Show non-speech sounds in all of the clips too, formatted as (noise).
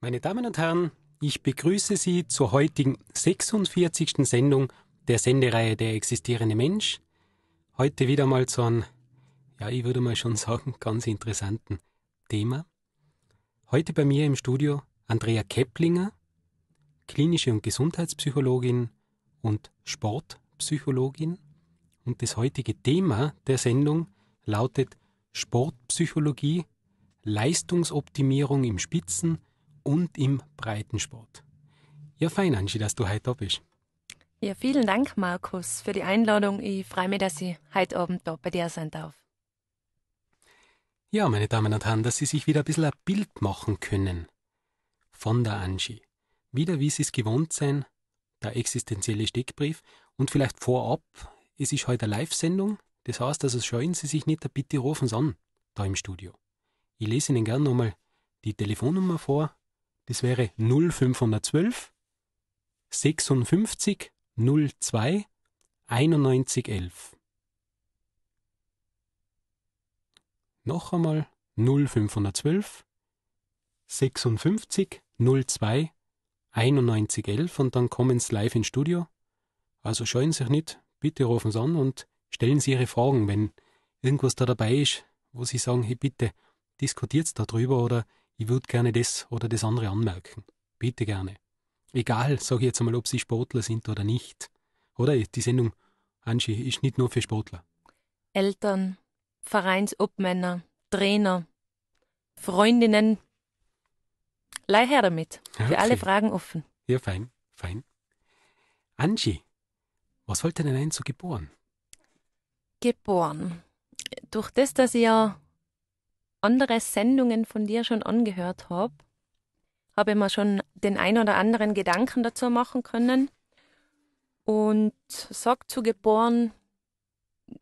Meine Damen und Herren, ich begrüße Sie zur heutigen 46. Sendung der Sendereihe Der existierende Mensch. Heute wieder mal zu einem, ja, ich würde mal schon (laughs) sagen, ganz interessanten Thema. Heute bei mir im Studio Andrea Keplinger, klinische und Gesundheitspsychologin und Sportpsychologin. Und das heutige Thema der Sendung lautet Sportpsychologie, Leistungsoptimierung im Spitzen- und im Breitensport. Ja, fein, Angie, dass du heute da bist. Ja, vielen Dank, Markus, für die Einladung. Ich freue mich, dass ich heute Abend da bei dir sein darf. Ja, meine Damen und Herren, dass Sie sich wieder ein bisschen ein Bild machen können von der Angie. Wieder, wie Sie es gewohnt sein, der existenzielle Steckbrief. Und vielleicht vorab, es ist heute eine Live-Sendung. Das heißt, also scheuen Sie sich nicht, bitte rufen Sie an, da im Studio. Ich lese Ihnen gerne nochmal die Telefonnummer vor, das wäre 0512 56 02 91 11. Noch einmal 0512 56 02 91 11 und dann kommen Sie live ins Studio. Also scheuen Sie sich nicht, bitte rufen Sie an und stellen Sie Ihre Fragen, wenn irgendwas da dabei ist, wo Sie sagen, hey bitte, diskutiert darüber oder ich würde gerne das oder das andere anmerken. Bitte gerne. Egal, sage ich jetzt einmal, ob Sie Sportler sind oder nicht. Oder die Sendung, Angie, ist nicht nur für Sportler. Eltern, Vereinsobmänner, Trainer, Freundinnen. Leih her damit. Für okay. alle Fragen offen. Ja, fein, fein. Angie, was wollte denn ein so geboren? Geboren. Durch das, dass ich ja andere Sendungen von dir schon angehört habe, habe ich mir schon den ein oder anderen Gedanken dazu machen können. Und sag zu geboren,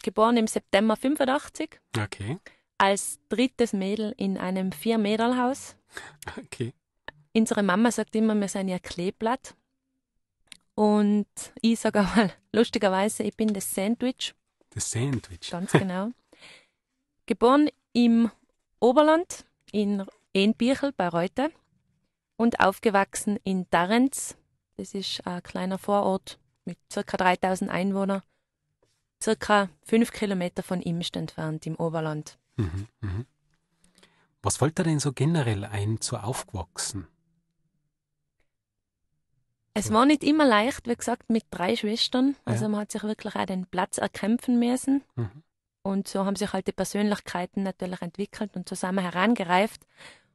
geboren im September 85. Okay. Als drittes Mädel in einem vier mädel haus Okay. Unsere Mama sagt immer, wir seien ihr Kleeblatt. Und ich sage einmal, (laughs) lustigerweise, ich bin das Sandwich. Das Sandwich. Ganz genau. (laughs) Geboren im Oberland in Enbichel bei Reutte und aufgewachsen in Darrenz. Das ist ein kleiner Vorort mit ca. 3000 Einwohnern, ca. 5 Kilometer von Imst entfernt im Oberland. Mhm, mh. Was fällt dir denn so generell ein zu aufgewachsen? Es war nicht immer leicht, wie gesagt, mit drei Schwestern. Also ja. man hat sich wirklich auch den Platz erkämpfen müssen. Mhm. Und so haben sich halt die Persönlichkeiten natürlich entwickelt und zusammen herangereift.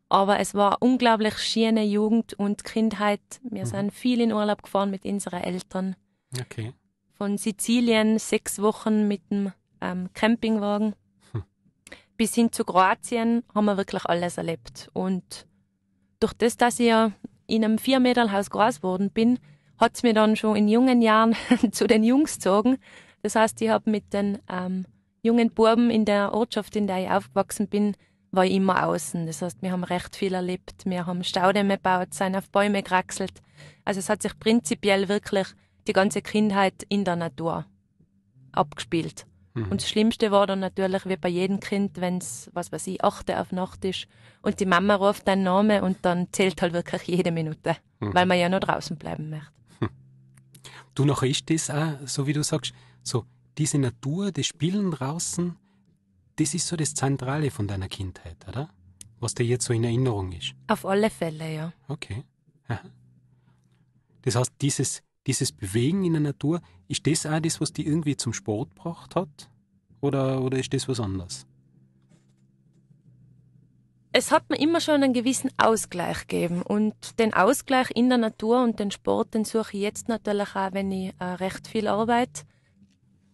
Aber es war unglaublich schöne Jugend und Kindheit. Wir mhm. sind viel in Urlaub gefahren mit unseren Eltern. Okay. Von Sizilien sechs Wochen mit dem ähm, Campingwagen hm. bis hin zu Kroatien haben wir wirklich alles erlebt. Und durch das, dass ich ja in einem Viermeterhaus groß geworden bin, hat es mir dann schon in jungen Jahren (laughs) zu den Jungs gezogen. Das heißt, ich habe mit den ähm, jungen Buben in der Ortschaft, in der ich aufgewachsen bin, war ich immer außen. Das heißt, wir haben recht viel erlebt. Wir haben Staudämme gebaut, sind auf Bäume geraxelt. Also es hat sich prinzipiell wirklich die ganze Kindheit in der Natur abgespielt. Mhm. Und das Schlimmste war dann natürlich wie bei jedem Kind, wenn es, was weiß ich, achte auf Nacht ist und die Mama ruft deinen Namen und dann zählt halt wirklich jede Minute, mhm. weil man ja noch draußen bleiben möchte. Hm. Du, nachher ist das auch, so wie du sagst, so diese Natur, das Spielen draußen, das ist so das Zentrale von deiner Kindheit, oder? Was dir jetzt so in Erinnerung ist. Auf alle Fälle, ja. Okay. Aha. Das heißt, dieses, dieses Bewegen in der Natur, ist das auch das, was die irgendwie zum Sport gebracht hat? Oder, oder ist das was anderes? Es hat mir immer schon einen gewissen Ausgleich gegeben. Und den Ausgleich in der Natur und den Sport, den suche ich jetzt natürlich auch, wenn ich äh, recht viel arbeite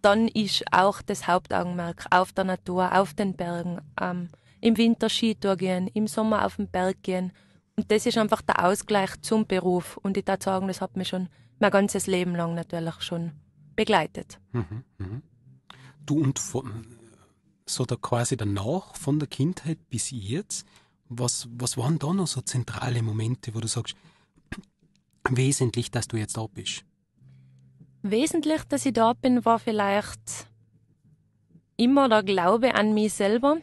dann ist auch das Hauptaugenmerk auf der Natur, auf den Bergen, ähm, im Winter Skitour gehen, im Sommer auf den Berg gehen. Und das ist einfach der Ausgleich zum Beruf. Und ich darf sagen, das hat mich schon mein ganzes Leben lang natürlich schon begleitet. Mhm, mhm. Du und von, so da quasi danach, von der Kindheit bis jetzt, was, was waren da noch so zentrale Momente, wo du sagst, (clears throat) wesentlich, dass du jetzt da bist? Wesentlich, dass ich da bin, war vielleicht immer der Glaube an mich selber.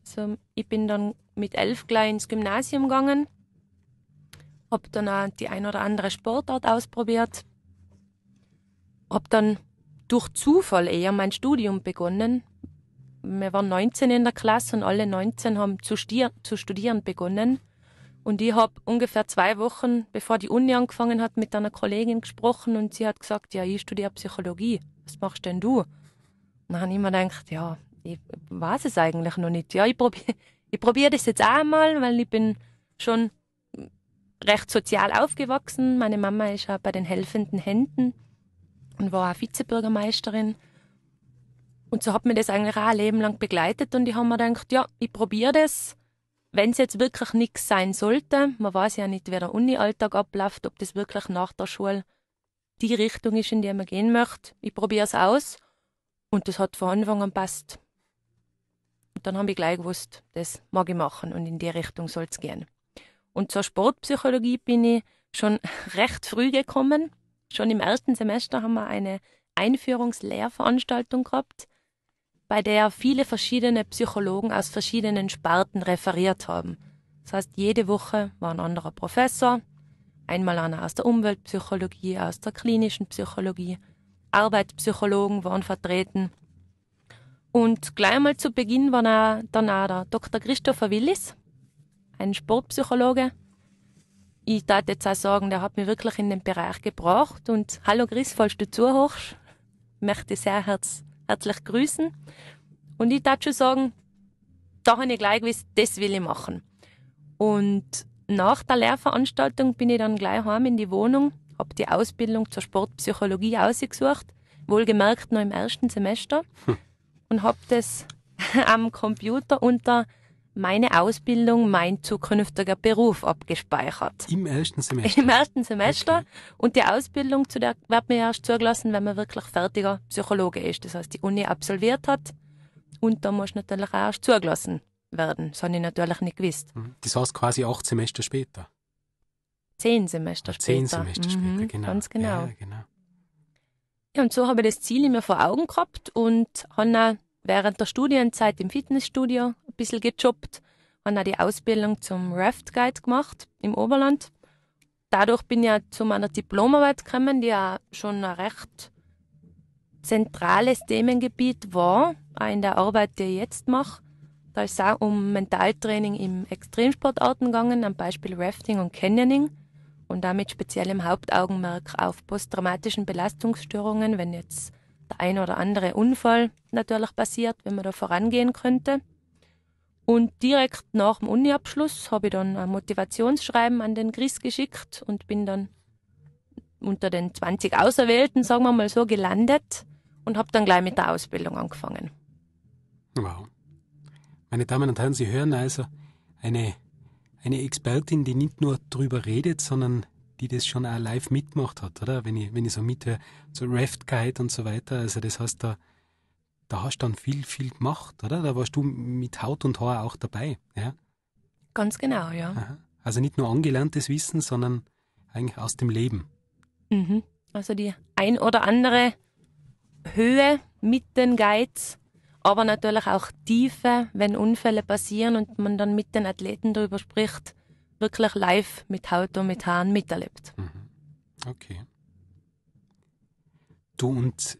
Also ich bin dann mit elf gleich ins Gymnasium gegangen, hab dann auch die ein oder andere Sportart ausprobiert, hab dann durch Zufall eher mein Studium begonnen. Wir waren 19 in der Klasse und alle 19 haben zu, zu studieren begonnen. Und ich habe ungefähr zwei Wochen, bevor die Uni angefangen hat, mit einer Kollegin gesprochen und sie hat gesagt, ja, ich studiere Psychologie. Was machst denn du? Und dann habe ich mir gedacht, ja, ich weiß es eigentlich noch nicht. Ja, ich probiere (laughs) ich probier das jetzt einmal, weil ich bin schon recht sozial aufgewachsen. Meine Mama ist ja bei den helfenden Händen und war auch Vizebürgermeisterin. Und so hat mir das eigentlich auch ein Leben lang begleitet und ich habe mir gedacht, ja, ich probiere das wenn es jetzt wirklich nichts sein sollte, man weiß ja nicht, wie der Uni-Alltag abläuft, ob das wirklich nach der Schule die Richtung ist, in die man gehen möchte. Ich probiere es aus und das hat von Anfang an passt. Und dann habe ich gleich gewusst, das mag ich machen und in die Richtung soll es gehen. Und zur Sportpsychologie bin ich schon (laughs) recht früh gekommen. Schon im ersten Semester haben wir eine Einführungslehrveranstaltung gehabt bei der viele verschiedene Psychologen aus verschiedenen Sparten referiert haben. Das heißt, jede Woche war ein anderer Professor, einmal einer aus der Umweltpsychologie, aus der klinischen Psychologie, Arbeitspsychologen waren vertreten. Und gleich mal zu Beginn war dann auch der Dr. Christopher Willis, ein Sportpsychologe. Ich darf jetzt auch sagen, der hat mich wirklich in den Bereich gebracht. Und hallo Chris, falls du zuhörst, möchte sehr herzlich herzlich grüßen. Und ich dachte schon sagen, da habe ich gleich gewusst, das will ich machen. Und nach der Lehrveranstaltung bin ich dann gleich heim in die Wohnung, habe die Ausbildung zur Sportpsychologie ausgesucht, wohlgemerkt noch im ersten Semester, hm. und habe das (laughs) am Computer unter meine Ausbildung, mein zukünftiger Beruf abgespeichert. Im ersten Semester? Im ersten Semester. Okay. Und die Ausbildung, zu der wird mir erst zugelassen, wenn man wirklich fertiger Psychologe ist. Das heißt, die Uni absolviert hat. Und da muss natürlich auch erst zugelassen werden. Das habe ich natürlich nicht gewusst. Mhm. Das heißt quasi acht Semester später? Zehn Semester Ach, später. Zehn Semester mhm, später, genau. Ganz genau. Ja, genau. Ja, und so habe ich das Ziel immer vor Augen gehabt und habe während der Studienzeit im Fitnessstudio ein bisschen gejobbt, habe auch die Ausbildung zum Raft Guide gemacht im Oberland. Dadurch bin ich ja zu meiner Diplomarbeit gekommen, die ja schon ein recht zentrales Themengebiet war, auch in der Arbeit, die ich jetzt mache. Da ist es auch um Mentaltraining im Extremsportarten gegangen, am Beispiel Rafting und Canyoning und damit speziell im Hauptaugenmerk auf posttraumatischen Belastungsstörungen, wenn jetzt der ein oder andere Unfall natürlich passiert, wenn man da vorangehen könnte. Und direkt nach dem Uniabschluss habe ich dann ein Motivationsschreiben an den Chris geschickt und bin dann unter den 20 Auserwählten, sagen wir mal so, gelandet und habe dann gleich mit der Ausbildung angefangen. Wow. Meine Damen und Herren, Sie hören also eine, eine Expertin, die nicht nur drüber redet, sondern die das schon auch live mitgemacht hat, oder? Wenn ich, wenn ich so mithöre, so Raft Guide und so weiter. Also das heißt, da, da hast du dann viel, viel gemacht, oder? Da warst du mit Haut und Haar auch dabei, ja? Ganz genau, ja. Aha. Also nicht nur angelerntes Wissen, sondern eigentlich aus dem Leben. Mhm. Also die ein oder andere Höhe mit den Guides, aber natürlich auch Tiefe, wenn Unfälle passieren und man dann mit den Athleten darüber spricht, wirklich live mit Haut und mit Haaren miterlebt. Mhm. Okay. Du und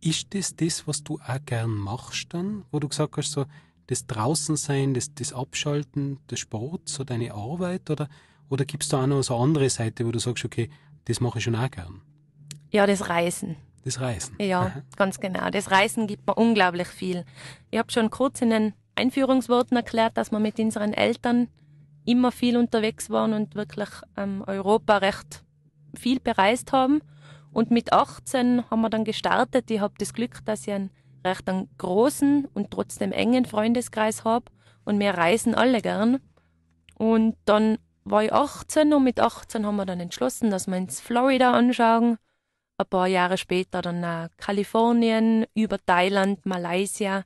ist das das, was du auch gern machst dann, wo du gesagt hast, so das Draußensein, das, das Abschalten der Sport, so deine Arbeit oder, oder gibt es da auch noch so eine andere Seite, wo du sagst, okay, das mache ich schon auch gern? Ja, das Reisen. Das Reisen. Ja, Aha. ganz genau. Das Reisen gibt mir unglaublich viel. Ich habe schon kurz in den Einführungsworten erklärt, dass wir mit unseren Eltern immer viel unterwegs waren und wirklich ähm, Europa recht viel bereist haben. Und mit 18 haben wir dann gestartet. Ich habe das Glück, dass ich einen recht einen großen und trotzdem engen Freundeskreis habe und wir reisen alle gern. Und dann war ich 18 und mit 18 haben wir dann entschlossen, dass wir ins Florida anschauen. Ein paar Jahre später dann nach Kalifornien, über Thailand, Malaysia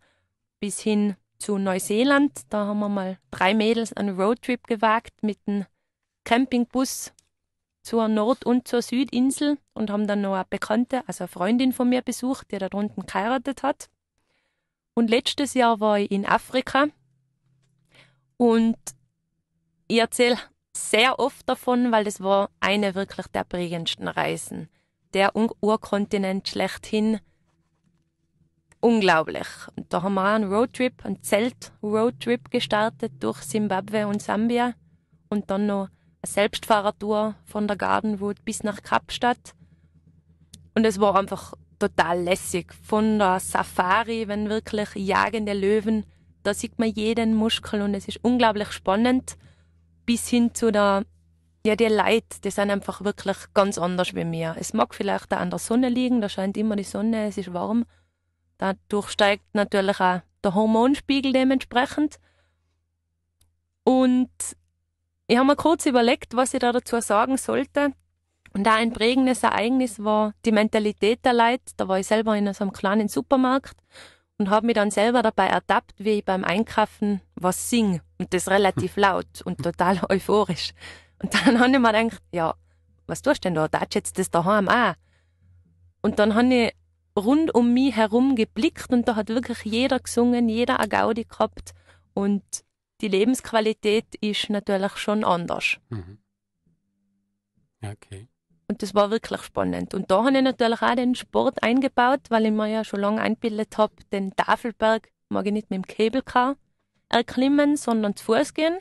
bis hin zu Neuseeland. Da haben wir mal drei Mädels einen Roadtrip gewagt mit einem Campingbus zur Nord- und zur Südinsel und haben dann noch eine Bekannte, also eine Freundin von mir besucht, die da drunten geheiratet hat. Und letztes Jahr war ich in Afrika und ich erzähle sehr oft davon, weil das war eine wirklich der prägendsten Reisen. Der Urkontinent schlechthin, unglaublich. Und da haben wir auch einen Roadtrip, einen Zelt-Roadtrip gestartet durch Simbabwe und Sambia und dann noch eine Selbstfahrertour von der Gardenwood bis nach Kapstadt. Und es war einfach total lässig. Von der Safari, wenn wirklich jagende Löwen, da sieht man jeden Muskel und es ist unglaublich spannend, bis hin zu der ja, die Leute, die sind einfach wirklich ganz anders wie mir. Es mag vielleicht auch an der Sonne liegen, da scheint immer die Sonne, es ist warm, Dadurch steigt natürlich auch der Hormonspiegel dementsprechend. Und ich habe mir kurz überlegt, was ich da dazu sagen sollte. Und da ein prägendes Ereignis war die Mentalität der Leute. Da war ich selber in so einem kleinen Supermarkt und habe mich dann selber dabei ertappt, wie ich beim Einkaufen was sing und das relativ (laughs) laut und total euphorisch. Und dann habe ich mir gedacht, ja, was tust du denn da? Tatsch jetzt das daheim auch? Und dann habe ich rund um mich herum geblickt und da hat wirklich jeder gesungen, jeder eine Gaudi gehabt und die Lebensqualität ist natürlich schon anders. Mhm. Okay. Und das war wirklich spannend. Und da habe ich natürlich auch den Sport eingebaut, weil ich mir ja schon lange einbildet habe, den Tafelberg mag ich nicht mit dem Kabelkar erklimmen, sondern zu Fuß gehen.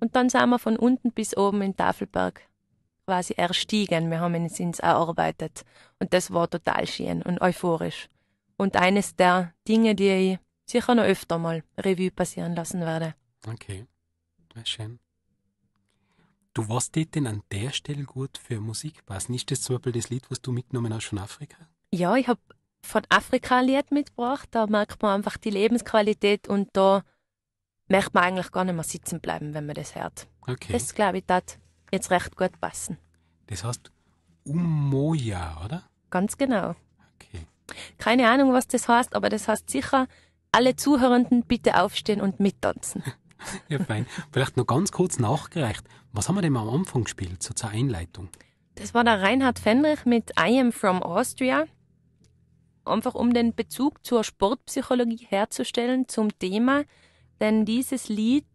Und dann sind wir von unten bis oben in Tafelberg quasi erstiegen. Wir haben es uns erarbeitet. Und das war total schön und euphorisch. Und eines der Dinge, die ich sicher noch öfter mal Revue passieren lassen werde. Okay, sehr schön. Du warst dort denn an der Stelle gut für Musik? War es nicht das zum Beispiel das Lied, was du mitgenommen hast von Afrika? Ja, ich habe von Afrika ein Lied mitgebracht. Da merkt man einfach die Lebensqualität und da möchte man eigentlich gar nicht mehr sitzen bleiben, wenn man das hört. Okay. Das glaube ich, das jetzt recht gut passen. Das heißt Umoja, oder? Ganz genau. Okay. Keine Ahnung, was das heißt, aber das heißt sicher, alle Zuhörenden bitte aufstehen und mittanzen. (laughs) ja, fein. Vielleicht noch ganz kurz nachgereicht. Was haben wir denn am Anfang gespielt, so zur Einleitung? Das war der Reinhard Fenrich mit I am from Austria. Einfach um den Bezug zur Sportpsychologie herzustellen zum Thema. Denn dieses Lied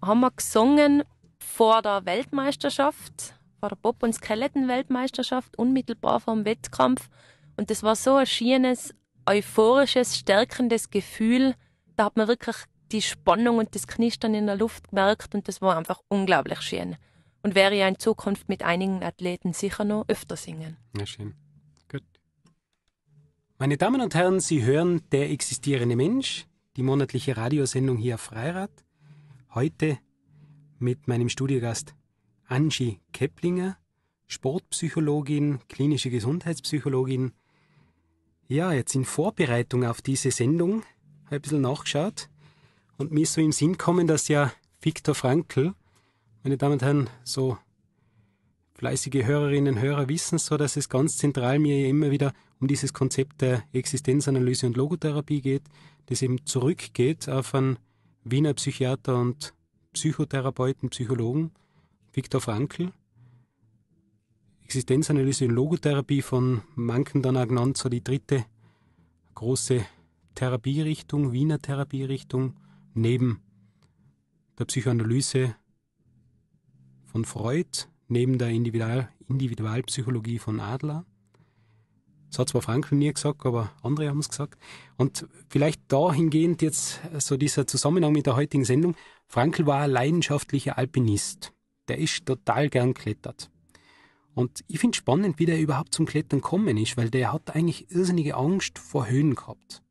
haben wir gesungen, vor der Weltmeisterschaft, vor der Bob- und Skeleton-Weltmeisterschaft, unmittelbar vor dem Wettkampf. Und das war so ein schönes, euphorisches, stärkendes Gefühl. Da hat man wirklich die Spannung und das Knistern in der Luft gemerkt und das war einfach unglaublich schön. Und werde ja in Zukunft mit einigen Athleten sicher noch öfter singen. Ja, schön. Gut. Meine Damen und Herren, Sie hören Der existierende Mensch, die monatliche Radiosendung hier auf Freirad. Heute mit meinem Studiogast Angie Keplinger, Sportpsychologin, klinische Gesundheitspsychologin. Ja, jetzt in Vorbereitung auf diese Sendung habe ich ein bisschen nachgeschaut und mir ist so im Sinn kommen, dass ja Viktor Frankl, meine Damen und Herren, so fleißige Hörerinnen und Hörer wissen so, dass es ganz zentral mir ja immer wieder um dieses Konzept der Existenzanalyse und Logotherapie geht, das eben zurückgeht auf einen Wiener Psychiater und Psychotherapeuten, Psychologen, Viktor Frankl, Existenzanalyse und Logotherapie von Manken dann so die dritte große Therapierichtung, Wiener Therapierichtung, neben der Psychoanalyse von Freud, neben der Individual Individualpsychologie von Adler das hat zwar Frank nie gesagt, aber andere haben es gesagt. Und vielleicht dahingehend jetzt äh, so dieser Zusammenhang mit der heutigen Sendung. Frankl war ein leidenschaftlicher Alpinist. Der ist total gern klettert. Und ich finde spannend, wie der überhaupt zum Klettern kommen ist, weil der hat eigentlich irrsinnige Angst vor Höhen gehabt.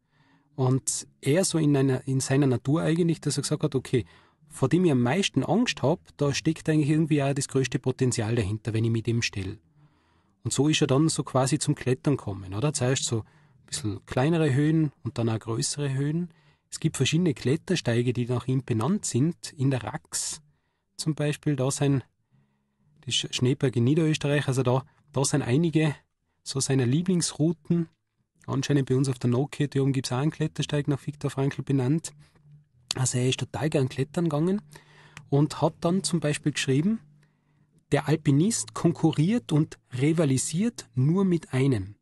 Und er so in, einer, in seiner Natur eigentlich, dass er gesagt hat, okay, vor dem ich am meisten Angst habe, da steckt eigentlich irgendwie auch das größte Potenzial dahinter, wenn ich mit dem stelle. Und so ist er dann so quasi zum Klettern gekommen, oder? Zuerst so ein bisschen kleinere Höhen und dann auch größere Höhen. Es gibt verschiedene Klettersteige, die nach ihm benannt sind. In der Rax zum Beispiel, da sind die Schneeberge Niederösterreich, also da, da sind einige so seiner Lieblingsrouten. Anscheinend bei uns auf der Nokia, da oben gibt es auch einen Klettersteig nach Viktor Frankl benannt. Also er ist total gern klettern gegangen und hat dann zum Beispiel geschrieben, der Alpinist konkurriert und rivalisiert nur mit einem.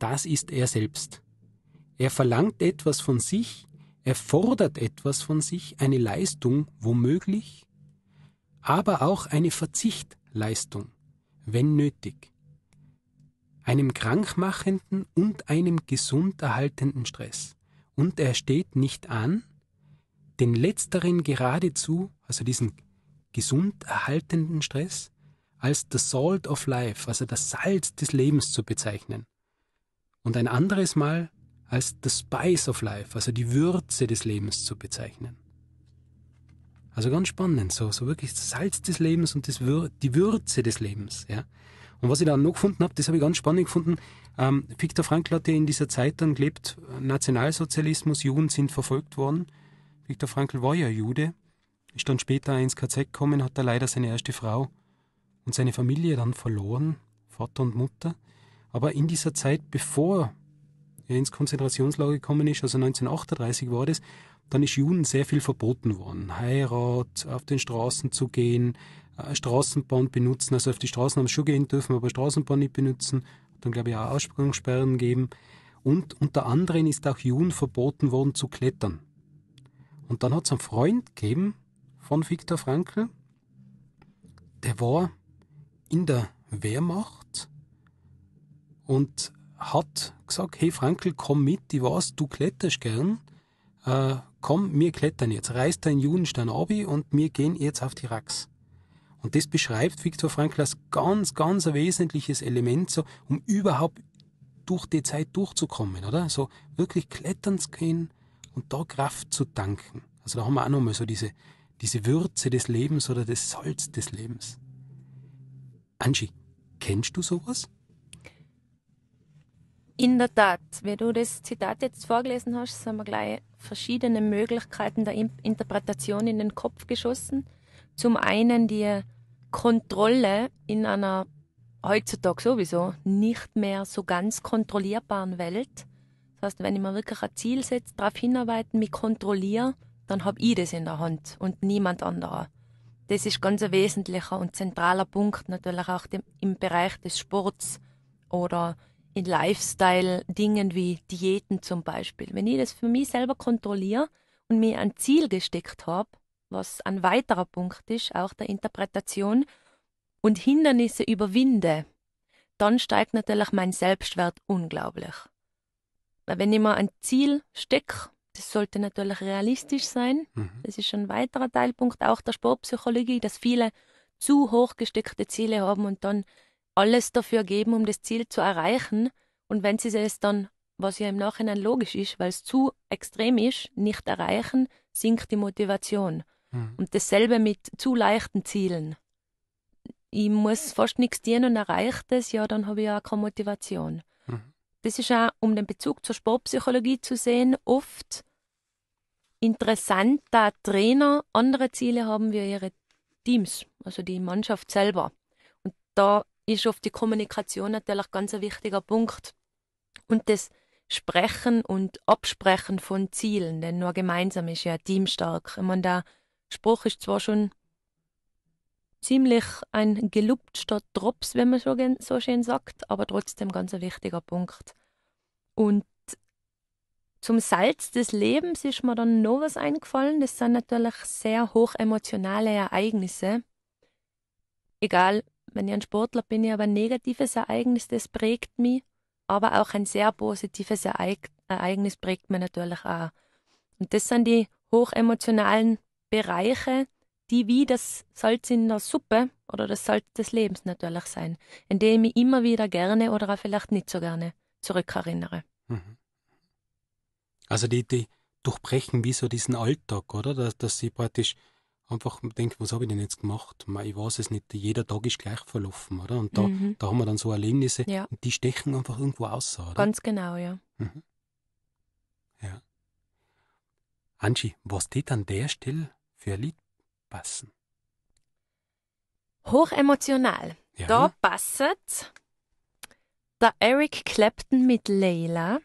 Das ist er selbst. Er verlangt etwas von sich, er fordert etwas von sich, eine Leistung womöglich, aber auch eine Verzichtleistung, wenn nötig. Einem krankmachenden und einem gesund erhaltenden Stress. Und er steht nicht an, den letzteren geradezu, also diesen gesund erhaltenden Stress, als the salt of life, also das Salz des Lebens zu bezeichnen. Und ein anderes Mal als the spice of life, also die Würze des Lebens zu bezeichnen. Also ganz spannend, so, so wirklich das Salz des Lebens und das Wür die Würze des Lebens. Ja? Und was ich dann noch gefunden habe, das habe ich ganz spannend gefunden. Ähm, Viktor Frankl hat ja in dieser Zeit dann gelebt, Nationalsozialismus, Juden sind verfolgt worden. Viktor Frankl war ja Jude, ist dann später ins KZ gekommen, hat da leider seine erste Frau und seine Familie dann verloren, Vater und Mutter. Aber in dieser Zeit, bevor er ins Konzentrationslager gekommen ist, also 1938 war das, dann ist Juden sehr viel verboten worden. Heirat, auf den Straßen zu gehen, äh, Straßenbahn benutzen, also auf die Straßen haben sie schon gehen dürfen, aber Straßenbahn nicht benutzen. Dann glaube ich auch Ausgangssperren geben. Und unter anderem ist auch Juden verboten worden zu klettern. Und dann hat es einen Freund gegeben von Viktor Frankl, der war in der Wehrmacht und hat gesagt, hey Frankl, komm mit, ich weiß, du kletterst gern, äh, komm, wir klettern jetzt, reiß deinen Judenstein ab und wir gehen jetzt auf die Rax. Und das beschreibt Viktor Frankl als ganz, ganz ein wesentliches Element, so, um überhaupt durch die Zeit durchzukommen, oder? So wirklich klettern zu gehen und da Kraft zu tanken. Also da haben wir auch nochmal so diese, diese Würze des Lebens oder das Salz des Lebens. Angie, kennst du sowas? In der Tat, wenn du das Zitat jetzt vorgelesen hast, sind mir gleich verschiedene Möglichkeiten der Interpretation in den Kopf geschossen. Zum einen die Kontrolle in einer heutzutage sowieso nicht mehr so ganz kontrollierbaren Welt. Das heißt, wenn ich mir wirklich ein Ziel setze, darauf hinarbeiten, mich kontrolliere, dann habe ich das in der Hand und niemand anderer das ist ganz ein wesentlicher und zentraler Punkt natürlich auch dem, im Bereich des Sports oder in Lifestyle-Dingen wie Diäten zum Beispiel. Wenn ich das für mich selber kontrolliere und mir ein Ziel gesteckt habe, was ein weiterer Punkt ist, auch der Interpretation, und Hindernisse überwinde, dann steigt natürlich mein Selbstwert unglaublich. Weil wenn ich mir ein Ziel stecke das sollte natürlich realistisch sein. Mhm. Das ist schon ein weiterer Teilpunkt auch der Sportpsychologie, dass viele zu hoch gesteckte Ziele haben und dann alles dafür geben, um das Ziel zu erreichen. Und wenn sie es dann, was ja im Nachhinein logisch ist, weil es zu extrem ist, nicht erreichen, sinkt die Motivation. Mhm. Und dasselbe mit zu leichten Zielen. Ich muss fast nichts dienen und erreiche das, ja, dann habe ich auch keine Motivation. Das ist auch, um den Bezug zur Sportpsychologie zu sehen, oft interessant, da Trainer andere Ziele haben wie ihre Teams, also die Mannschaft selber. Und da ist oft die Kommunikation natürlich ganz ein wichtiger Punkt. Und das Sprechen und Absprechen von Zielen, denn nur gemeinsam ist ja ein Team stark. Ich meine, der Spruch ist zwar schon ziemlich ein gelobter Drops, wenn man so, so schön sagt, aber trotzdem ganz ein wichtiger Punkt. Und zum Salz des Lebens ist mir dann noch was eingefallen. Das sind natürlich sehr hochemotionale Ereignisse. Egal, wenn ich ein Sportler bin, ich habe ein negatives Ereignis, das prägt mich. Aber auch ein sehr positives Ereignis prägt mich natürlich auch. Und das sind die hochemotionalen Bereiche, die wie das Salz in der Suppe oder das Salz des Lebens natürlich sein, in dem ich immer wieder gerne oder auch vielleicht nicht so gerne zurückerinnere. Mhm. Also die, die durchbrechen wie so diesen Alltag, oder? Dass, dass sie praktisch einfach denken, was habe ich denn jetzt gemacht? Ich weiß es nicht, jeder Tag ist gleich verlaufen, oder? Und da, mhm. da haben wir dann so Erlebnisse, ja. und die stechen einfach irgendwo aus, oder? Ganz genau, ja. Mhm. Ja. Angie, was steht an der Stelle für ein Lied passen. Hochemotional. Ja. Da passet der Eric Clapton mit Leila.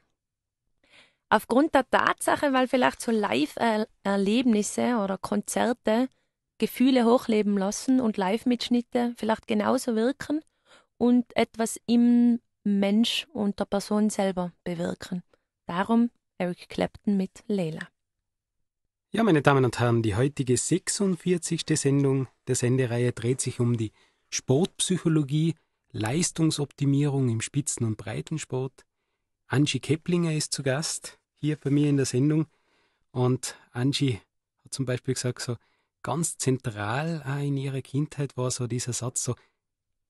Aufgrund der Tatsache, weil vielleicht so Live-Erlebnisse oder Konzerte Gefühle hochleben lassen und Live-Mitschnitte vielleicht genauso wirken und etwas im Mensch und der Person selber bewirken. Darum Eric Clapton mit Leila. Ja, meine Damen und Herren, die heutige 46. Sendung der Sendereihe dreht sich um die Sportpsychologie, Leistungsoptimierung im Spitzen- und Breitensport. Angie Kepplinger ist zu Gast hier bei mir in der Sendung und Angie hat zum Beispiel gesagt, so ganz zentral in ihrer Kindheit war so dieser Satz so,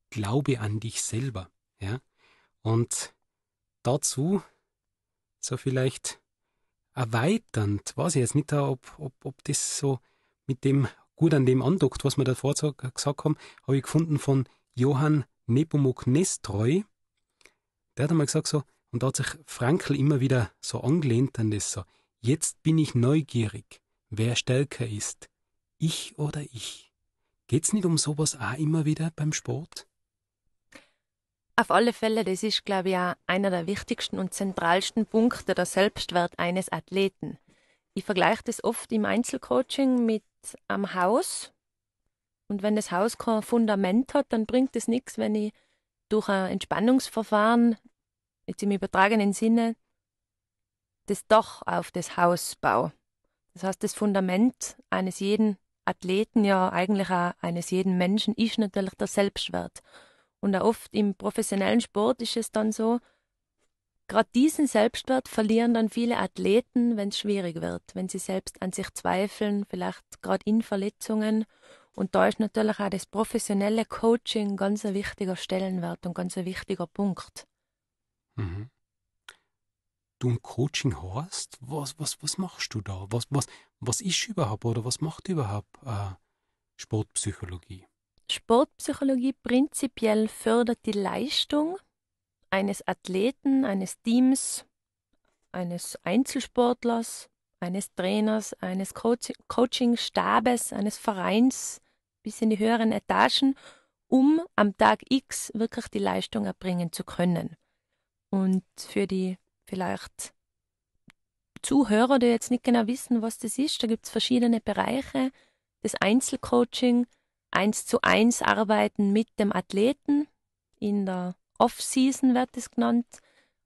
glaube an dich selber, ja. Und dazu so vielleicht erweiternd. Weiß ich jetzt nicht, äh, ob, ob, ob das so mit dem gut an dem andockt, was wir da vorher gesagt haben, habe ich gefunden von Johann Nepomuk Nestroy. Der hat einmal gesagt so, und da hat sich Frankl immer wieder so angelehnt an das so, jetzt bin ich neugierig, wer stärker ist, ich oder ich. Geht's nicht um sowas auch immer wieder beim Sport? Auf alle Fälle, das ist, glaube ich, auch einer der wichtigsten und zentralsten Punkte der Selbstwert eines Athleten. Ich vergleiche das oft im Einzelcoaching mit am Haus. Und wenn das Haus kein Fundament hat, dann bringt es nichts, wenn ich durch ein Entspannungsverfahren, jetzt im übertragenen Sinne, das Dach auf das Haus baue. Das heißt, das Fundament eines jeden Athleten, ja eigentlich auch eines jeden Menschen, ist natürlich der Selbstwert. Und auch oft im professionellen Sport ist es dann so, gerade diesen Selbstwert verlieren dann viele Athleten, wenn es schwierig wird, wenn sie selbst an sich zweifeln, vielleicht gerade in Verletzungen. Und da ist natürlich auch das professionelle Coaching ganz ein wichtiger Stellenwert und ganz ein wichtiger Punkt. Mhm. Du im Coaching hast, was, was, was machst du da? Was, was, was ist überhaupt oder was macht überhaupt äh, Sportpsychologie? Sportpsychologie prinzipiell fördert die Leistung eines Athleten, eines Teams, eines Einzelsportlers, eines Trainers, eines Coach Coaching-Stabes, eines Vereins bis in die höheren Etagen, um am Tag X wirklich die Leistung erbringen zu können. Und für die vielleicht Zuhörer, die jetzt nicht genau wissen, was das ist, da gibt es verschiedene Bereiche. Das Einzelcoaching, eins zu eins arbeiten mit dem Athleten. In der Off-Season wird es genannt.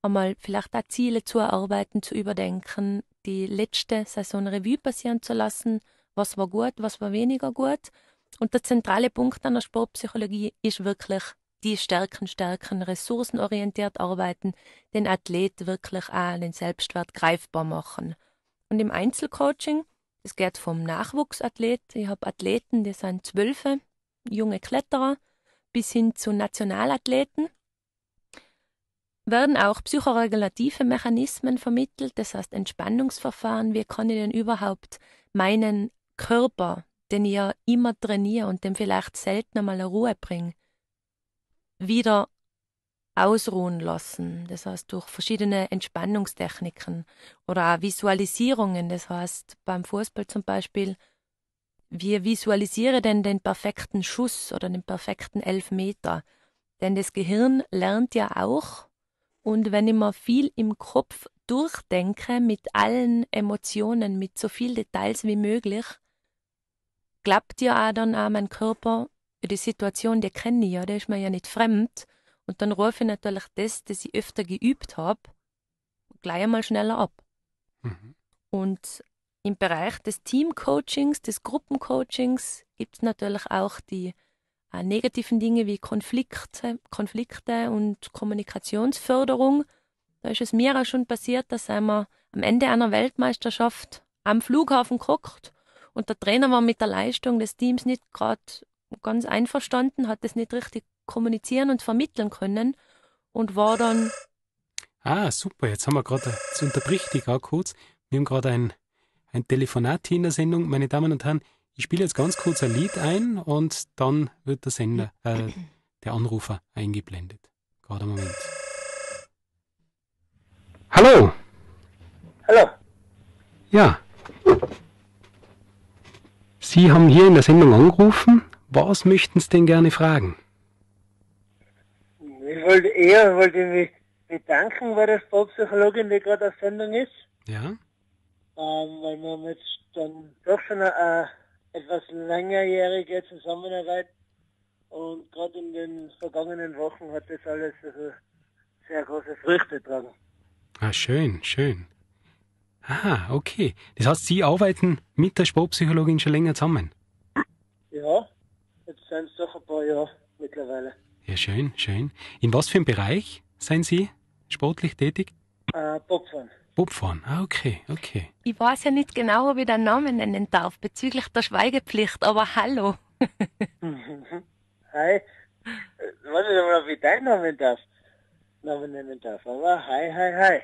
Einmal vielleicht auch Ziele zu erarbeiten, zu überdenken, die letzte Saison Revue passieren zu lassen. Was war gut, was war weniger gut. Und der zentrale Punkt an der Sportpsychologie ist wirklich die Stärken stärken, ressourcenorientiert arbeiten, den Athlet wirklich auch den Selbstwert greifbar machen. Und im Einzelcoaching es geht vom Nachwuchsathlet, ich habe Athleten, die sind zwölf, junge Kletterer, bis hin zu Nationalathleten. Werden auch psychoregulative Mechanismen vermittelt, das heißt Entspannungsverfahren, wie kann ich denn überhaupt meinen Körper, den ich ja immer trainiere und dem vielleicht selten einmal eine Ruhe bringe, wieder ausruhen lassen. Das heißt, durch verschiedene Entspannungstechniken oder auch Visualisierungen. Das heißt, beim Fußball zum Beispiel, wir visualisieren denn den perfekten Schuss oder den perfekten Elfmeter. Denn das Gehirn lernt ja auch. Und wenn ich mir viel im Kopf durchdenke, mit allen Emotionen, mit so viel Details wie möglich, glaubt ja auch dann auch mein Körper, die Situation, die kenne ich ja, der ist mir ja nicht fremd. Und dann rufe ich natürlich das, das ich öfter geübt habe, gleich einmal schneller ab. Mhm. Und im Bereich des Teamcoachings, des Gruppencoachings gibt es natürlich auch die äh, negativen Dinge wie Konflikte, Konflikte und Kommunikationsförderung. Da ist es mir auch schon passiert, dass einmal am Ende einer Weltmeisterschaft am Flughafen guckt und der Trainer war mit der Leistung des Teams nicht gerade ganz einverstanden, hat es nicht richtig kommunizieren und vermitteln können und war dann. Ah, super, jetzt haben wir gerade, jetzt unterbricht dich auch kurz. Wir haben gerade ein, ein Telefonat hier in der Sendung. Meine Damen und Herren, ich spiele jetzt ganz kurz ein Lied ein und dann wird der Sender, äh, der Anrufer eingeblendet. Gerade einen Moment. Hallo! Hallo! Ja. Sie haben hier in der Sendung angerufen. Was möchten Sie denn gerne fragen? Ich wollte eher wollte mich bedanken bei der Sportpsychologin, die gerade auf Sendung ist. Ja. Ähm, weil wir haben jetzt dann doch schon eine, eine etwas längerjährige Zusammenarbeit und gerade in den vergangenen Wochen hat das alles also sehr große Früchte getragen. Ah, schön, schön. Ah, okay. Das heißt, Sie arbeiten mit der Sportpsychologin schon länger zusammen? Ja, jetzt sind es doch ein paar Jahre mittlerweile. Ja, schön, schön. In was für einem Bereich seien Sie sportlich tätig? Äh, Bobfahren. Bobfahren, ah, okay, okay. Ich weiß ja nicht genau, ob ich den Namen nennen darf bezüglich der Schweigepflicht, aber hallo. (laughs) hi. Äh, warte mal, ob ich deinen Namen darf. Namen nennen darf, aber hi, hi, hi.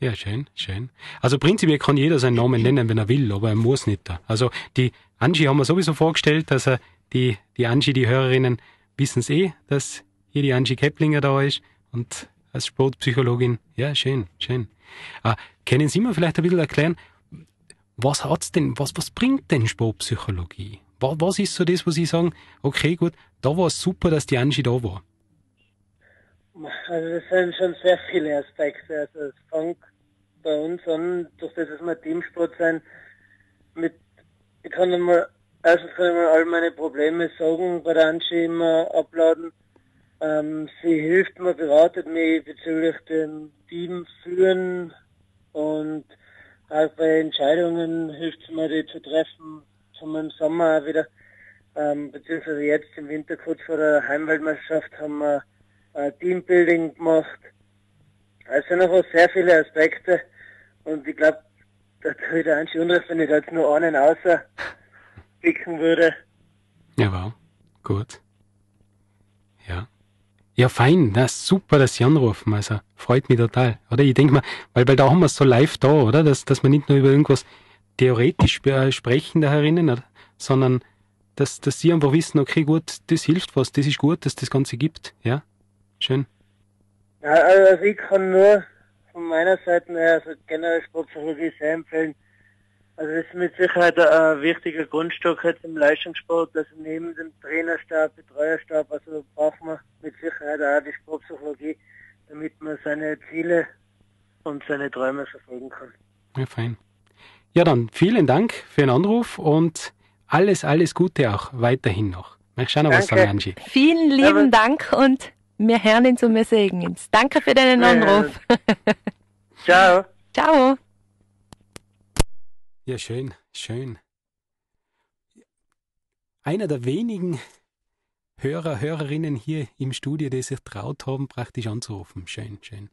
Ja, schön, schön. Also prinzipiell kann jeder seinen Namen nennen, wenn er will, aber er muss nicht. Also die Angie haben wir sowieso vorgestellt, dass er die, die Angie, die Hörerinnen, wissen sie eh, dass hier die Angie Keplinger da ist und als Sportpsychologin. Ja, schön, schön. Äh, können Sie mir vielleicht ein bisschen erklären, was hat's denn, was, was bringt denn Sportpsychologie? Was, was ist so das, wo Sie sagen, okay, gut, da war es super, dass die Angie da war? Also das sind schon sehr viele Aspekte. Also es fängt bei uns an, durch das, dass wir Teamsport sind, mit, ich kann einmal also erstens kann ich mal all meine Probleme sagen, bei der Angie immer abladen. Ähm, sie hilft mir, beratet mich bezüglich dem Team führen und auch bei Entscheidungen hilft sie mir, die zu treffen, zum im Sommer auch wieder. Ähm, beziehungsweise jetzt im Winter kurz vor der Heimweltmeisterschaft haben wir äh, Teambuilding gemacht. Es sind einfach sehr viele Aspekte und ich glaube, da tue ich der Angie Unrecht, wenn ich da jetzt nur einen außer picken würde. Ja, wow. Gut. Ja. Ja, fein. Na, super, dass Sie anrufen. Also, freut mich total. Oder? Ich denke mal, weil, weil da haben wir es so live da, oder? Dass, dass wir nicht nur über irgendwas theoretisch äh, sprechen da herinnen, sondern dass, dass Sie einfach wissen, okay, gut, das hilft was, das ist gut, dass das Ganze gibt. Ja? Schön. Ja, also ich kann nur von meiner Seite her, also generell Sportpsychologie sehr empfehlen, also es ist mit Sicherheit ein wichtiger Grundstück jetzt im Leistungssport, dass neben dem Trainerstab, Betreuerstab, also braucht man mit Sicherheit auch die Sportpsychologie, damit man seine Ziele und seine Träume verfolgen kann. Ja, fein. Ja, dann vielen Dank für den Anruf und alles, alles Gute auch weiterhin noch. Möchtest du noch Danke. was sagen, Angie? Vielen lieben Aber Dank und wir hören uns und wir Segen. uns. Danke für deinen Anruf. Ciao. (laughs) Ciao. Ja, schön, schön. Einer der wenigen Hörer, Hörerinnen hier im Studio, die sich traut haben, praktisch anzurufen. Schön, schön.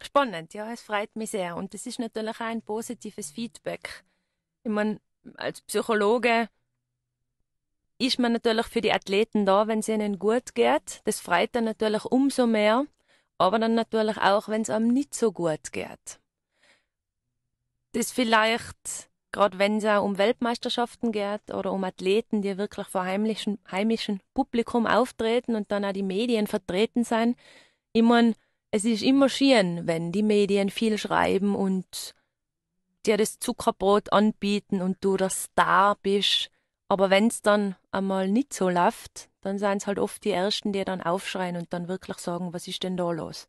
Spannend, ja, es freut mich sehr. Und das ist natürlich auch ein positives Feedback. Ich meine, als Psychologe ist man natürlich für die Athleten da, wenn es ihnen gut geht. Das freut dann natürlich umso mehr, aber dann natürlich auch, wenn es einem nicht so gut geht das vielleicht, gerade wenn es auch um Weltmeisterschaften geht oder um Athleten, die wirklich vor heimischen, heimischem Publikum auftreten und dann auch die Medien vertreten sein. Ich meine, es ist immer schön, wenn die Medien viel schreiben und dir das Zuckerbrot anbieten und du der Star bist. Aber wenn es dann einmal nicht so läuft, dann sind es halt oft die Ersten, die dann aufschreien und dann wirklich sagen, was ist denn da los?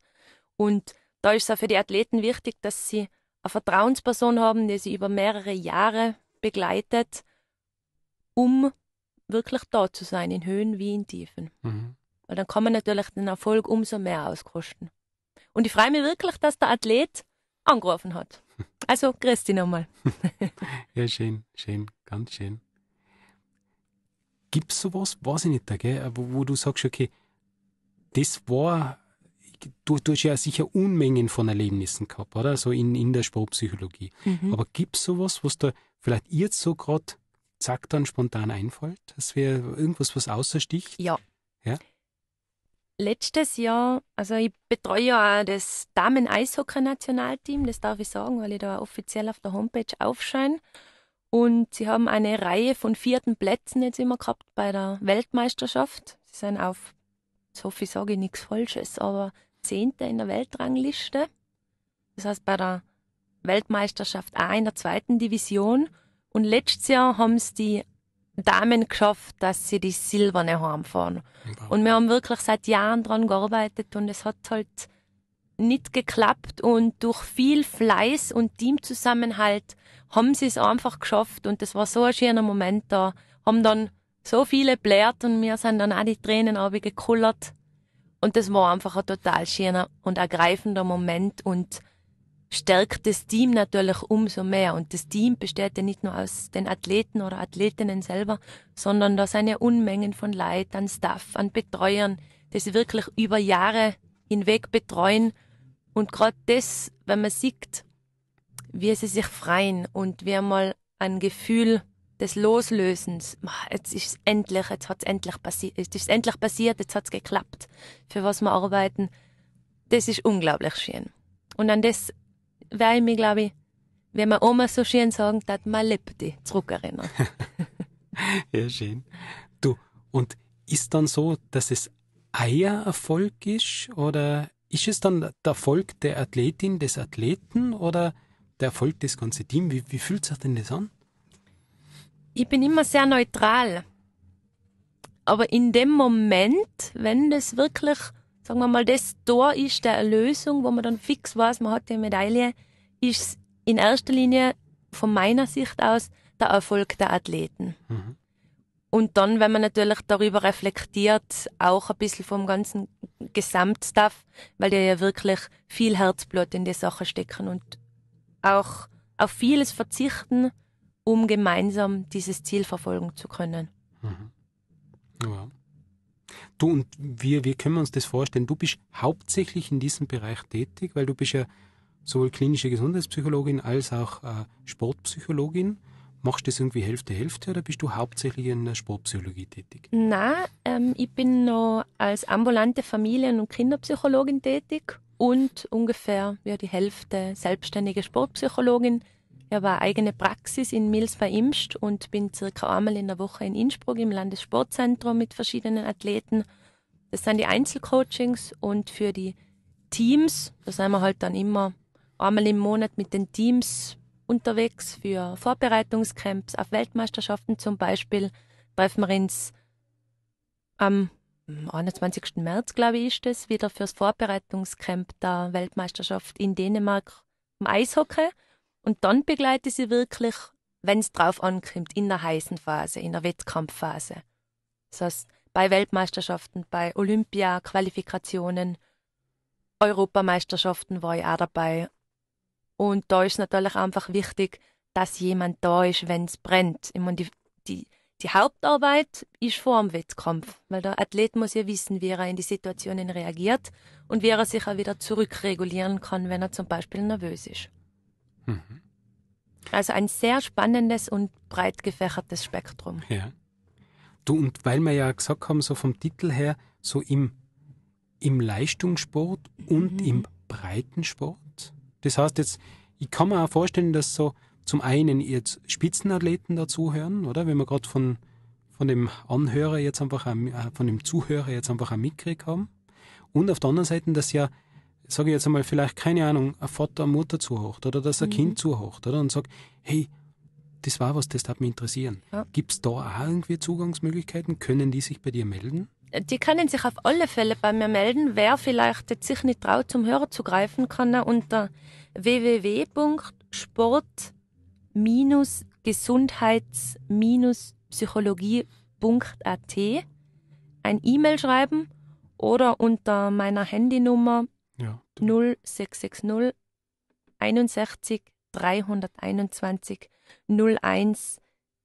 Und da ist es auch für die Athleten wichtig, dass sie eine Vertrauensperson haben, die sie über mehrere Jahre begleitet, um wirklich da zu sein, in Höhen wie in Tiefen. Mhm. Weil dann kann man natürlich den Erfolg umso mehr auskosten. Und ich freue mich wirklich, dass der Athlet angerufen hat. (laughs) Also, grüß dich nochmal. (laughs) ja, schön, schön, ganz schön. Gibt es sowas, weiß ich nicht, gell, wo, wo du sagst, okay, das war du, du hast ja sicher Unmengen von Erlebnissen gehabt, oder? So in, in der Sportpsychologie. Mhm. Aber gibt es sowas, was da vielleicht jetzt so gerade zack dann spontan einfällt? Das wäre irgendwas, was außersticht? Ja. ja. Letztes Jahr, also ich betreue ja auch das Damen-Eishockey-Nationalteam, das darf ich sagen, weil ich da offiziell auf der Homepage aufscheine. Und sie haben eine Reihe von vierten Plätzen jetzt immer gehabt bei der Weltmeisterschaft. Sie sind auf, so viel sage ich nichts Falsches, aber Zehnter in der Weltrangliste. Das heißt, bei der Weltmeisterschaft A in der zweiten Division. Und letztes Jahr haben es die Damen geschafft, dass sie die Silberne heimfahren. Wow. Und wir haben wirklich seit Jahren daran gearbeitet und es hat halt nicht geklappt und durch viel Fleiß und Teamzusammenhalt haben sie es einfach geschafft und das war so ein schöner Moment da. Haben dann so viele blärt und mir sind dann auch die Tränen abgekullert und das war einfach ein total schöner und ergreifender Moment und stärkt das Team natürlich umso mehr. Und das Team besteht ja nicht nur aus den Athleten oder Athletinnen selber, sondern da sind ja Unmengen von Leid an Staff, an Betreuern, die sie wirklich über Jahre hinweg betreuen. Und gerade das, wenn man sieht, wie sie sich freien und wie einmal ein Gefühl des Loslösens, jetzt ist es endlich, jetzt hat es endlich passiert, jetzt ist endlich passiert, jetzt hat es geklappt, für was wir arbeiten, das ist unglaublich schön. Und an das werde ich mich, glaube ich, wenn man Oma so schön sagen dass man lebt zurückerinnern. (laughs) (laughs) ja, schön. Du, und ist dann so, dass es Eiererfolg ist oder ist es dann der Erfolg der Athletin, des Athleten oder der Erfolg des ganzen Teams? Wie, wie fühlt sich denn das an? ich bin immer sehr neutral. Aber in dem Moment, wenn das wirklich, sagen wir mal, das Tor ist der Erlösung, wo man dann fix weiß, man hat die Medaille, ist in erster Linie von meiner Sicht aus der Erfolg der Athleten. Mhm. Und dann, wenn man natürlich darüber reflektiert, auch ein bisschen vom ganzen Gesamtstaff, weil die ja wirklich viel Herzblut in die Sache stecken und auch auf vieles verzichten, um gemeinsam dieses Ziel verfolgen zu können. Mhm. Ja. Du und wir, wie können uns das vorstellen? Du bist hauptsächlich in diesem Bereich tätig, weil du bist ja sowohl klinische Gesundheitspsychologin als auch äh, Sportpsychologin. Machst du das irgendwie Hälfte, Hälfte oder bist du hauptsächlich in der Sportpsychologie tätig? Nein, ähm, ich bin noch als ambulante Familien- und Kinderpsychologin tätig und ungefähr ja, die Hälfte selbstständige Sportpsychologin. Ich habe eine eigene Praxis in Mils bei Imst und bin circa einmal in der Woche in Innsbruck im Landessportzentrum mit verschiedenen Athleten. Das sind die Einzelcoachings und für die Teams, da sind wir halt dann immer einmal im Monat mit den Teams unterwegs für Vorbereitungscamps auf Weltmeisterschaften zum Beispiel. Treffen wir uns am 21. März, glaube ich, ist es, wieder fürs Vorbereitungscamp der Weltmeisterschaft in Dänemark im Eishockey. Und dann begleite sie wirklich, wenn es drauf ankommt, in der heißen Phase, in der Wettkampfphase. Das heißt, bei Weltmeisterschaften, bei Olympia, Qualifikationen, Europameisterschaften war ich auch dabei. Und da ist natürlich einfach wichtig, dass jemand da ist, wenn es brennt. Ich meine, die, die, die Hauptarbeit ist vor dem Wettkampf, weil der Athlet muss ja wissen, wie er in die Situationen reagiert und wie er sich auch wieder zurückregulieren kann, wenn er zum Beispiel nervös ist. Mhm. Also ein sehr spannendes und breit gefächertes Spektrum. Ja. Du, und weil wir ja gesagt haben, so vom Titel her, so im, im Leistungssport und mhm. im Breitensport. Das heißt jetzt, ich kann mir auch vorstellen, dass so zum einen jetzt Spitzenathleten dazuhören, oder? Wenn wir gerade von, von dem Anhörer jetzt einfach, auch, äh, von dem Zuhörer jetzt einfach auch mitkriegt haben. Und auf der anderen Seite, dass ja sage ich jetzt einmal, vielleicht, keine Ahnung, ein Vater, eine Mutter zuhört oder dass ein mhm. Kind zuhört oder und sagt, hey, das war was, das darf mich interessieren. Ja. Gibt es da auch irgendwie Zugangsmöglichkeiten? Können die sich bei dir melden? Äh, die können sich auf alle Fälle bei mir melden. Wer vielleicht jetzt sich nicht traut, zum Hörer zu greifen, kann er unter www.sport-gesundheits-psychologie.at ein E-Mail schreiben oder unter meiner Handynummer 0660 61 321 01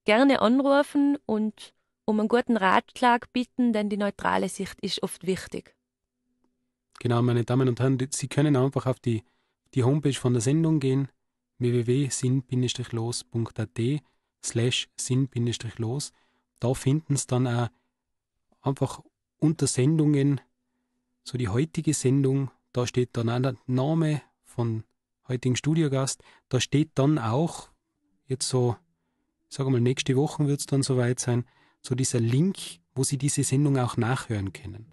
gerne anrufen und um einen guten Ratschlag bitten, denn die neutrale Sicht ist oft wichtig. Genau, meine Damen und Herren, Sie können einfach auf die, die Homepage von der Sendung gehen, www.sinn-los.at slash sinn-los. Da finden Sie dann auch einfach unter Sendungen, so die heutige Sendung da steht dann auch der Name von heutigen Studiogast, da steht dann auch, jetzt so, ich sage mal, nächste Woche wird es dann soweit sein, so dieser Link, wo Sie diese Sendung auch nachhören können.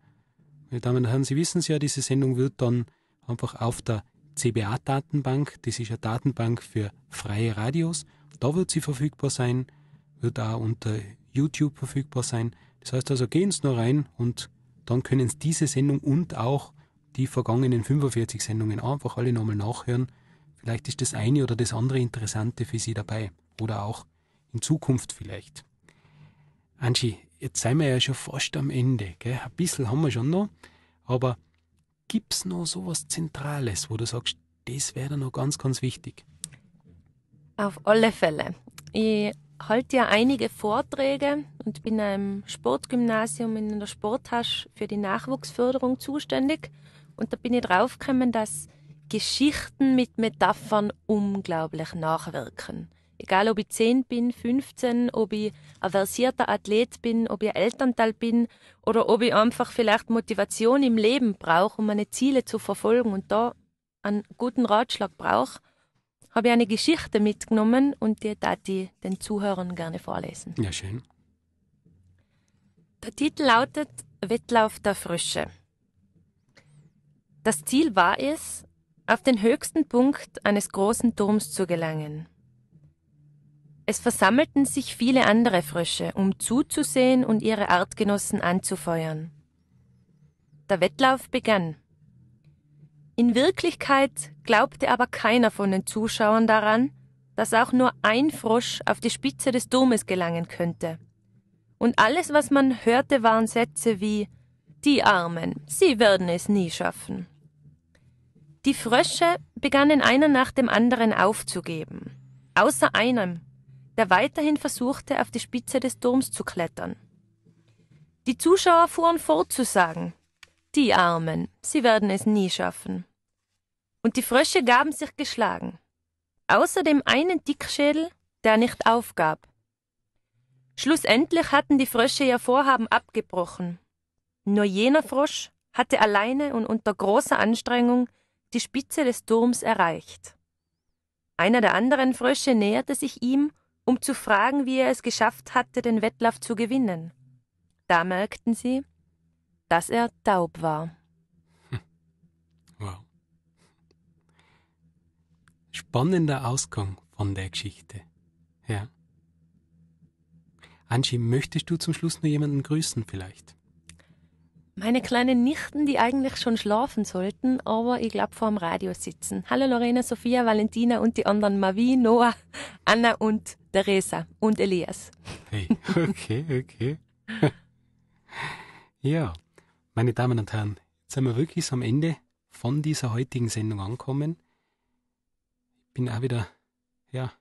Meine Damen und Herren, Sie wissen es ja, diese Sendung wird dann einfach auf der CBA-Datenbank, das ist eine Datenbank für freie Radios, da wird sie verfügbar sein, wird auch unter YouTube verfügbar sein. Das heißt also, gehen Sie nur rein und dann können Sie diese Sendung und auch die vergangenen 45 Sendungen einfach alle nochmal nachhören. Vielleicht ist das eine oder das andere Interessante für Sie dabei. Oder auch in Zukunft vielleicht. Angie, jetzt sind wir ja schon fast am Ende. Gell? Ein bisschen haben wir schon noch. Aber gibt es noch so was Zentrales, wo du sagst, das wäre dann noch ganz, ganz wichtig? Auf alle Fälle. Ich halte ja einige Vorträge und bin im Sportgymnasium in der Sporthasch für die Nachwuchsförderung zuständig. Und da bin ich draufgekommen, dass Geschichten mit Metaphern unglaublich nachwirken. Egal, ob ich 10 bin, 15, ob ich ein versierter Athlet bin, ob ich ein Elternteil bin oder ob ich einfach vielleicht Motivation im Leben brauche, um meine Ziele zu verfolgen und da einen guten Ratschlag brauche, habe ich eine Geschichte mitgenommen und die darf ich den Zuhörern gerne vorlesen. Ja, schön. Der Titel lautet Wettlauf der Frösche. Das Ziel war es, auf den höchsten Punkt eines großen Turms zu gelangen. Es versammelten sich viele andere Frösche, um zuzusehen und ihre Artgenossen anzufeuern. Der Wettlauf begann. In Wirklichkeit glaubte aber keiner von den Zuschauern daran, dass auch nur ein Frosch auf die Spitze des Domes gelangen könnte. Und alles, was man hörte, waren Sätze wie Die Armen, sie werden es nie schaffen. Die Frösche begannen einer nach dem anderen aufzugeben, außer einem, der weiterhin versuchte, auf die Spitze des Turms zu klettern. Die Zuschauer fuhren fort zu sagen, die Armen, sie werden es nie schaffen. Und die Frösche gaben sich geschlagen, außer dem einen Dickschädel, der nicht aufgab. Schlussendlich hatten die Frösche ihr Vorhaben abgebrochen. Nur jener Frosch hatte alleine und unter großer Anstrengung die Spitze des Turms erreicht. Einer der anderen Frösche näherte sich ihm, um zu fragen, wie er es geschafft hatte, den Wettlauf zu gewinnen. Da merkten sie, dass er taub war. Hm. Wow. Spannender Ausgang von der Geschichte. Ja. Angie, möchtest du zum Schluss nur jemanden grüßen vielleicht? meine kleinen Nichten, die eigentlich schon schlafen sollten, aber ich glaube vor dem Radio sitzen. Hallo Lorena, Sophia, Valentina und die anderen Mavi, Noah, Anna und Theresa und Elias. Hey, okay, okay. (laughs) ja, meine Damen und Herren, jetzt sind wir wirklich am Ende von dieser heutigen Sendung angekommen. Ich bin auch wieder, ja,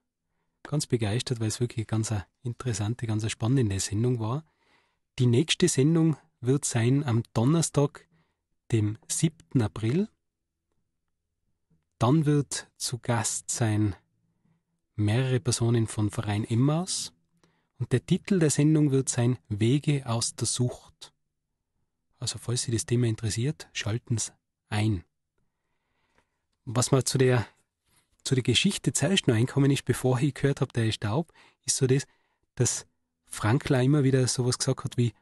ganz begeistert, weil es wirklich ganz eine interessante, ganz eine spannende Sendung war. Die nächste Sendung wird sein am Donnerstag, dem 7. April. Dann wird zu Gast sein mehrere Personen von Verein Emmaus. Und der Titel der Sendung wird sein Wege aus der Sucht. Also falls Sie das Thema interessiert, schalten Sie ein. Was mal zu der, zu der Geschichte zuerst noch einkommen ist, bevor ich gehört habe, der ist taub, ist so das, dass Frankler immer wieder sowas gesagt hat wie,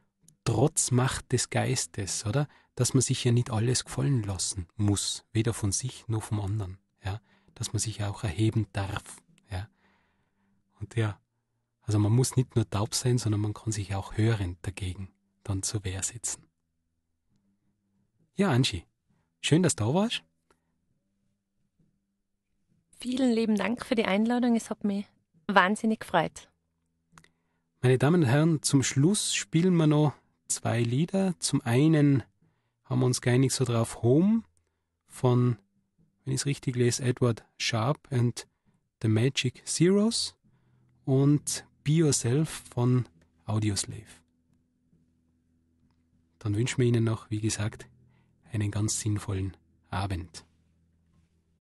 trotz Macht des Geistes, oder? Dass man sich ja nicht alles gefallen lassen muss, weder von sich noch vom anderen, ja? Dass man sich ja auch erheben darf, ja? Und ja, also man muss nicht nur taub sein, sondern man kann sich auch hörend dagegen dann zur Wehr setzen. Ja, Angie, schön, dass du da warst. Vielen lieben Dank für die Einladung. Es hat mich wahnsinnig gefreut. Meine Damen und Herren, zum Schluss spielen wir noch zwei Lieder. Zum einen haben wir uns geeinigt so drauf Home von, wenn ich es richtig lese, Edward Sharp and The Magic Zeros und Be Yourself von Audioslave. Dann wünschen wir Ihnen noch, wie gesagt, einen ganz sinnvollen Abend.